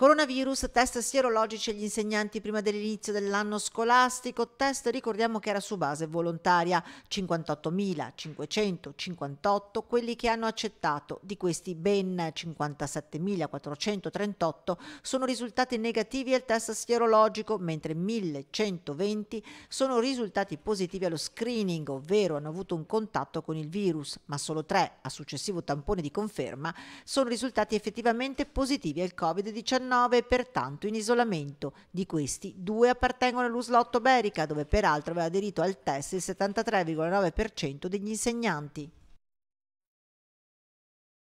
Coronavirus, test sierologici agli insegnanti prima dell'inizio dell'anno scolastico, test ricordiamo che era su base volontaria, 58.558 quelli che hanno accettato, di questi ben 57.438 sono risultati negativi al test sierologico, mentre 1120 sono risultati positivi allo screening, ovvero hanno avuto un contatto con il virus, ma solo 3 a successivo tampone di conferma sono risultati effettivamente positivi al Covid-19 19 è pertanto in isolamento. Di questi, due appartengono all'Uslotto Berica, dove peraltro aveva aderito al test il 73,9% degli insegnanti.